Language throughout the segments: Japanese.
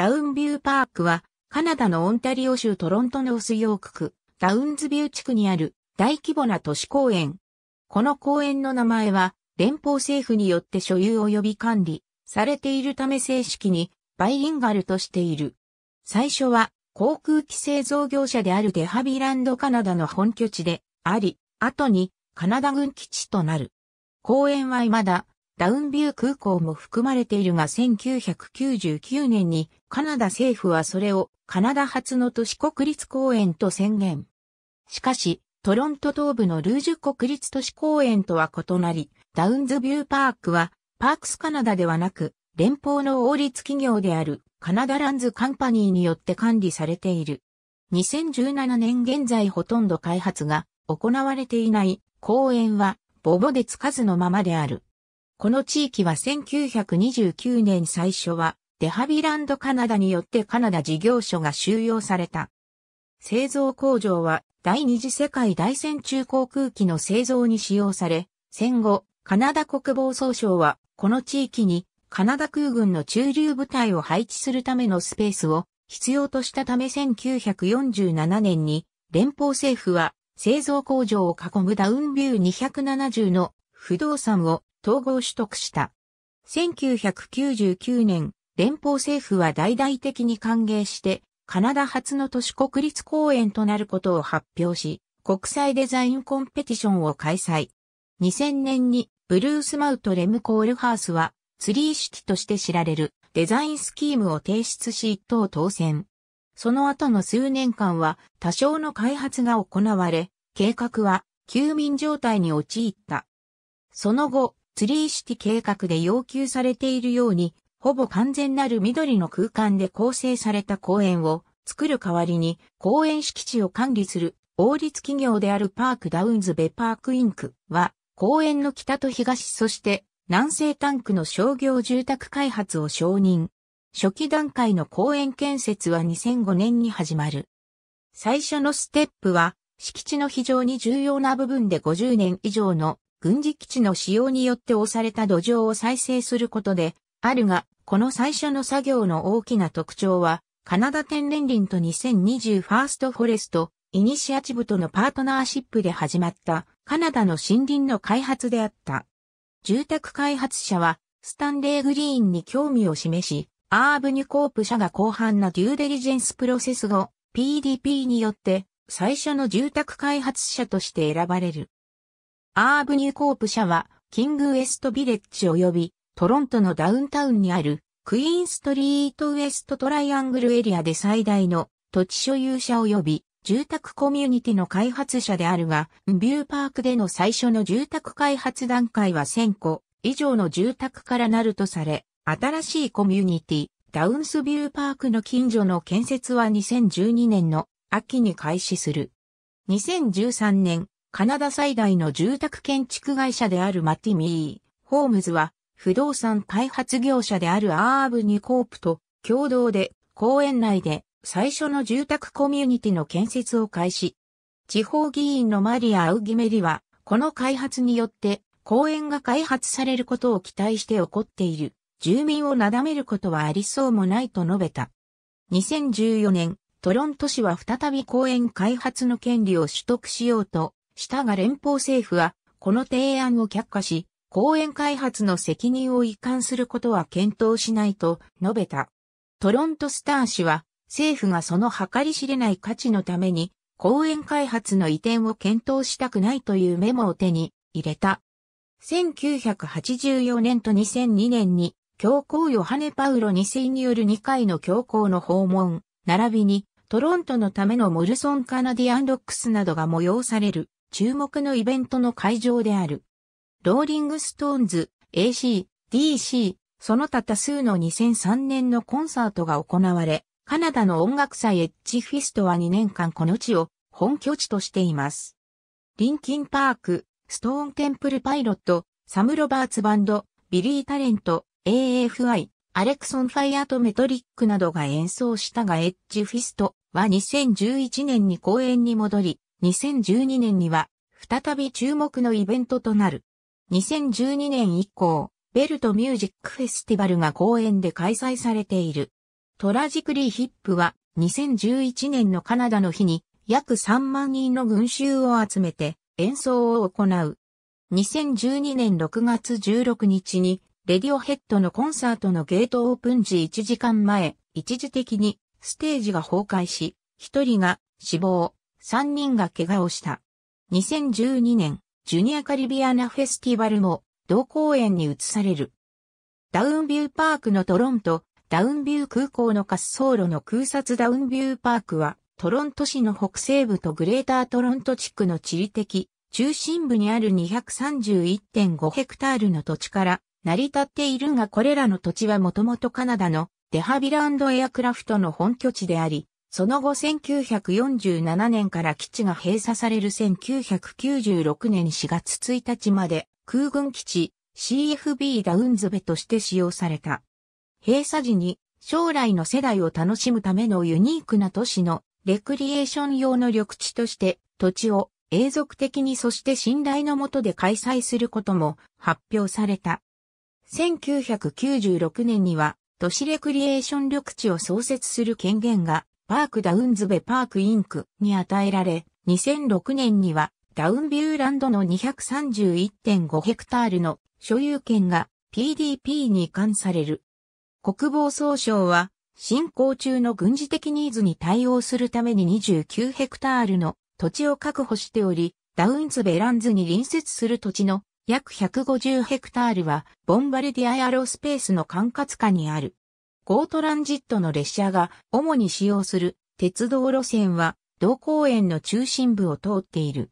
ダウンビューパークは、カナダのオンタリオ州トロントノースヨーク区、ダウンズビュー地区にある大規模な都市公園。この公園の名前は、連邦政府によって所有及び管理されているため正式にバイリンガルとしている。最初は航空機製造業者であるデハビランドカナダの本拠地であり、後にカナダ軍基地となる。公園は未だダウンビュー空港も含まれているが1999年にカナダ政府はそれをカナダ初の都市国立公園と宣言。しかし、トロント東部のルージュ国立都市公園とは異なり、ダウンズビューパークは、パークスカナダではなく、連邦の王立企業であるカナダランズカンパニーによって管理されている。2017年現在ほとんど開発が行われていない公園はボボでつかずのままである。この地域は1929年最初はデハビランドカナダによってカナダ事業所が収容された。製造工場は第二次世界大戦中航空機の製造に使用され、戦後、カナダ国防総省はこの地域にカナダ空軍の駐留部隊を配置するためのスペースを必要としたため1947年に連邦政府は製造工場を囲むダウンビュー270の不動産を統合取得した。1999年、連邦政府は大々的に歓迎して、カナダ初の都市国立公園となることを発表し、国際デザインコンペティションを開催。2000年にブルースマウト・レム・コールハースはツリーシティとして知られるデザインスキームを提出し一等当選。その後の数年間は多少の開発が行われ、計画は休眠状態に陥った。その後、ツリーシティ計画で要求されているようにほぼ完全なる緑の空間で構成された公園を作る代わりに公園敷地を管理する王立企業であるパークダウンズベパークインクは公園の北と東そして南西タンクの商業住宅開発を承認。初期段階の公園建設は2005年に始まる。最初のステップは、敷地の非常に重要な部分で50年以上の軍事基地の使用によって押された土壌を再生することで、あるが、この最初の作業の大きな特徴は、カナダ天然林と2020ファーストフォレスト、イニシアチブとのパートナーシップで始まったカナダの森林の開発であった。住宅開発者はスタンレーグリーンに興味を示し、アーブニュコープ社が広範なデューデリジェンスプロセス後、PDP によって最初の住宅開発者として選ばれる。アーブニュコープ社はキングウエストビレッジ及びトロントのダウンタウンにあるクイーンストリートウエストトライアングルエリアで最大の土地所有者及び住宅コミュニティの開発者であるが、ビューパークでの最初の住宅開発段階は1000個以上の住宅からなるとされ、新しいコミュニティ、ダウンスビューパークの近所の建設は2012年の秋に開始する。2013年、カナダ最大の住宅建築会社であるマティミー・ホームズは、不動産開発業者であるアーブニコープと共同で公園内で最初の住宅コミュニティの建設を開始。地方議員のマリア・アウギメリは、この開発によって公園が開発されることを期待して起こっている。住民をなだめることはありそうもないと述べた。2014年、トロント市は再び公園開発の権利を取得しようとしたが連邦政府はこの提案を却下し、公園開発の責任を遺憾することは検討しないと述べた。トロントスター氏は政府がその計り知れない価値のために公園開発の移転を検討したくないというメモを手に入れた。1984年と2002年に教皇ヨハネ・パウロ2世による2回の教皇の訪問、並びにトロントのためのモルソン・カナディアン・ロックスなどが催される注目のイベントの会場である。ローリングストーンズ、AC、DC、その他多数の2003年のコンサートが行われ、カナダの音楽祭エッジフィストは2年間この地を本拠地としています。リンキンパーク、ストーンテンプルパイロット、サム・ロバーツバンド、ビリー・タレント、AFI、アレクソン・ファイアとメトリックなどが演奏したがエッジフィストは2011年に公演に戻り、2012年には再び注目のイベントとなる。2012年以降、ベルトミュージックフェスティバルが公演で開催されている。トラジクリーヒップは2011年のカナダの日に約3万人の群衆を集めて演奏を行う。2012年6月16日にレディオヘッドのコンサートのゲートオープン時1時間前、一時的にステージが崩壊し、1人が死亡、3人が怪我をした。2012年ジュニアカリビアナフェスティバルも同公園に移される。ダウンビューパークのトロント、ダウンビュー空港の滑走路の空撮ダウンビューパークは、トロント市の北西部とグレータートロント地区の地理的中心部にある231.5ヘクタールの土地から成り立っているがこれらの土地はもともとカナダのデハビランドエアクラフトの本拠地であり、その後1947年から基地が閉鎖される1996年4月1日まで空軍基地 CFB ダウンズベとして使用された。閉鎖時に将来の世代を楽しむためのユニークな都市のレクリエーション用の緑地として土地を永続的にそして信頼のもとで開催することも発表された。1996年には都市レクリエーション緑地を創設する権限がパークダウンズベパークインクに与えられ、2006年にはダウンビューランドの231.5ヘクタールの所有権が PDP に移管される。国防総省は進行中の軍事的ニーズに対応するために29ヘクタールの土地を確保しており、ダウンズベランズに隣接する土地の約150ヘクタールはボンバルディアエアロスペースの管轄下にある。ゴートランジットの列車が主に使用する鉄道路線は、同公園の中心部を通っている。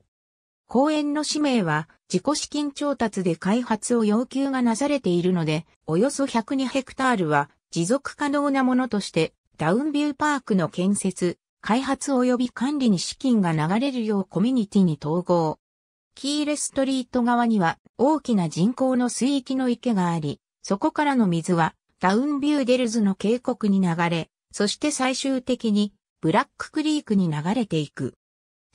公園の使命は、自己資金調達で開発を要求がなされているので、およそ102ヘクタールは持続可能なものとして、ダウンビューパークの建設、開発及び管理に資金が流れるようコミュニティに統合。キーレストリート側には大きな人工の水域の池があり、そこからの水はダウンビューデルズの渓谷に流れ、そして最終的にブラッククリークに流れていく。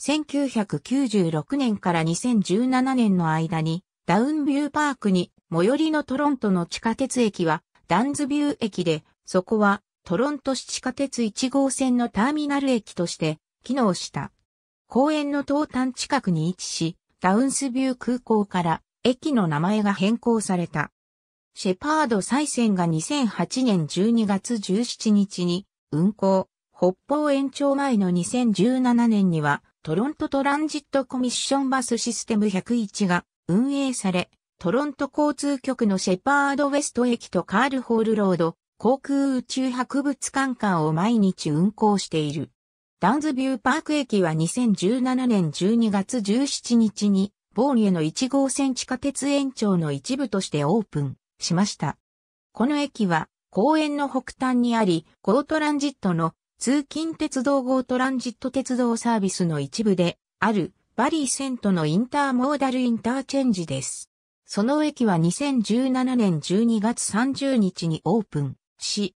1996年から2017年の間にダウンビューパークに最寄りのトロントの地下鉄駅はダンズビュー駅で、そこはトロント市地下鉄1号線のターミナル駅として機能した。公園の東端近くに位置し、ダウンスビュー空港から駅の名前が変更された。シェパード再選が2008年12月17日に運行、北方延長前の2017年にはトロントトランジットコミッションバスシステム101が運営され、トロント交通局のシェパードウェスト駅とカールホールロード、航空宇宙博物館間を毎日運行している。ダンズビューパーク駅は2017年12月17日に、ボーリエの1号線地下鉄延長の一部としてオープン。しました。この駅は公園の北端にあり、GO トランジットの通勤鉄道 GO トランジット鉄道サービスの一部であるバリーセントのインターモーダルインターチェンジです。その駅は2017年12月30日にオープンし、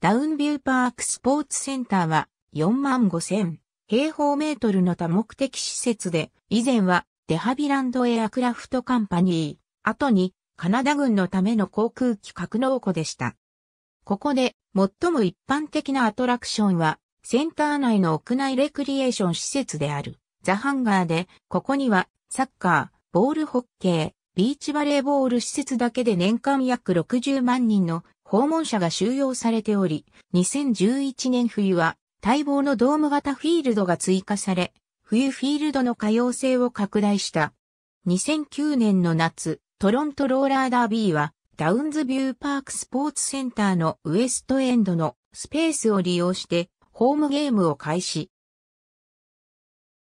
ダウンビューパークスポーツセンターは4万5000平方メートルの多目的施設で、以前はデハビランドエアクラフトカンパニー、後にカナダ軍のための航空機格納庫でした。ここで最も一般的なアトラクションはセンター内の屋内レクリエーション施設であるザハンガーで、ここにはサッカー、ボールホッケー、ビーチバレーボール施設だけで年間約60万人の訪問者が収容されており、2011年冬は待望のドーム型フィールドが追加され、冬フィールドの可用性を拡大した。2009年の夏、トロントローラーダービーは、ダウンズビューパークスポーツセンターのウエストエンドのスペースを利用してホームゲームを開始。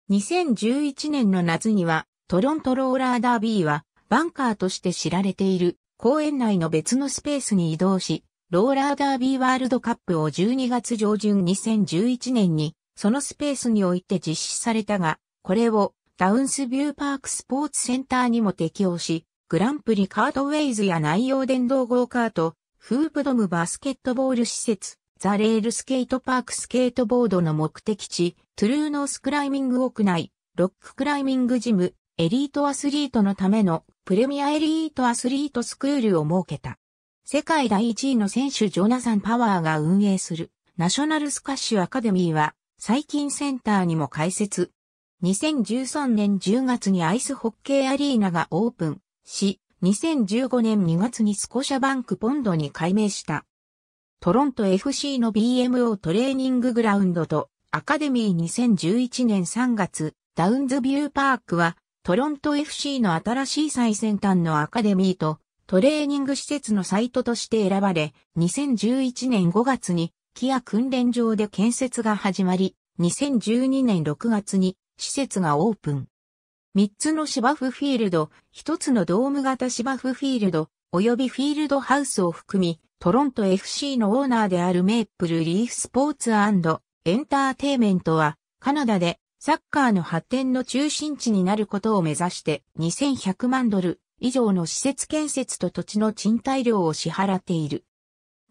2011年の夏にはトロントローラーダービーはバンカーとして知られている公園内の別のスペースに移動し、ローラーダービーワールドカップを12月上旬2011年にそのスペースにおいて実施されたが、これをダウンスビューパークスポーツセンターにも適用し、グランプリカートウェイズや内容電動ゴーカート、フープドムバスケットボール施設、ザレールスケートパークスケートボードの目的地、トゥルーノースクライミング屋内、ロッククライミングジム、エリートアスリートのためのプレミアエリートアスリートスクールを設けた。世界第1位の選手ジョナサン・パワーが運営するナショナルスカッシュアカデミーは最近センターにも開設。2013年10月にアイスホッケーアリーナがオープン。し、2015年2月にスコシャバンクポンドに改名した。トロント FC の BMO トレーニンググラウンドとアカデミー2011年3月、ダウンズビューパークはトロント FC の新しい最先端のアカデミーとトレーニング施設のサイトとして選ばれ、2011年5月にキア訓練場で建設が始まり、2012年6月に施設がオープン。三つの芝生フィールド、一つのドーム型芝生フィールド、及びフィールドハウスを含み、トロント FC のオーナーであるメイプルリーフスポーツエンターテイメントは、カナダでサッカーの発展の中心地になることを目指して2100万ドル以上の施設建設と土地の賃貸料を支払っている。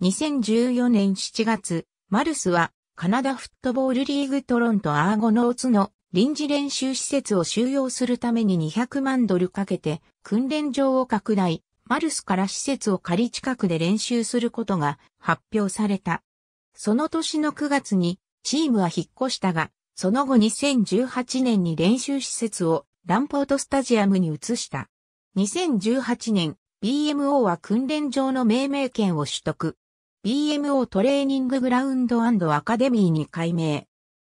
2014年7月、マルスはカナダフットボールリーグトロントアーゴノーツの臨時練習施設を収容するために200万ドルかけて訓練場を拡大、マルスから施設を仮近くで練習することが発表された。その年の9月にチームは引っ越したが、その後2018年に練習施設をランポートスタジアムに移した。2018年、BMO は訓練場の命名権を取得。BMO トレーニンググラウンドアカデミーに改名。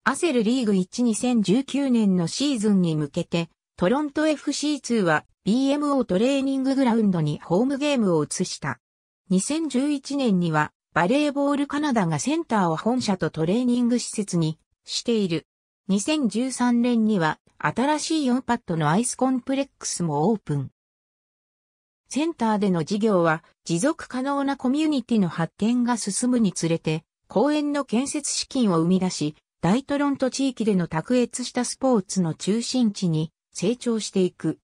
アセルリーグ12019年のシーズンに向けて、トロント FC2 は BMO トレーニンググラウンドにホームゲームを移した。2011年にはバレーボールカナダがセンターを本社とトレーニング施設にしている。2013年には新しい4パッドのアイスコンプレックスもオープン。センターでの事業は持続可能なコミュニティの発展が進むにつれて公園の建設資金を生み出し大トロント地域での卓越したスポーツの中心地に成長していく。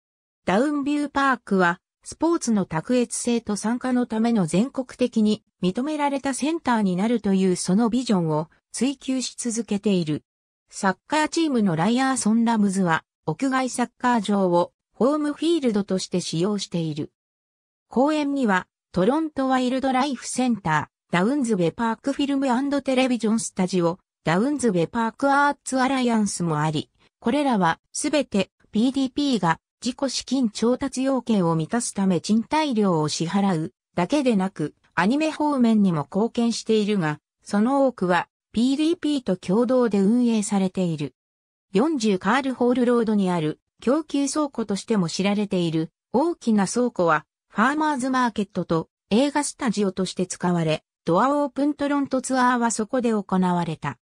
ダウンビューパークは、スポーツの卓越性と参加のための全国的に認められたセンターになるというそのビジョンを追求し続けている。サッカーチームのライアーソンラムズは、屋外サッカー場をホームフィールドとして使用している。公園には、トロントワイルドライフセンター、ダウンズベパークフィルムテレビジョンスタジオ、ラウンズ・ウェパーク・アーツ・アライアンスもあり、これらはすべて PDP が自己資金調達要件を満たすため賃貸料を支払うだけでなく、アニメ方面にも貢献しているが、その多くは PDP と共同で運営されている。40カールホールロードにある供給倉庫としても知られている大きな倉庫はファーマーズマーケットと映画スタジオとして使われ、ドアオープントロントツアーはそこで行われた。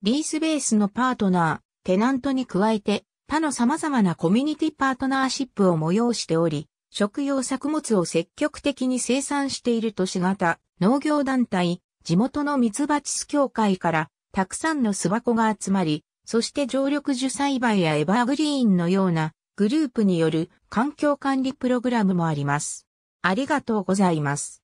リースベースのパートナー、テナントに加えて、他の様々なコミュニティパートナーシップを催しており、食用作物を積極的に生産している都市型農業団体、地元のミツバチス協会からたくさんの巣箱が集まり、そして常緑樹栽培やエバーグリーンのようなグループによる環境管理プログラムもあります。ありがとうございます。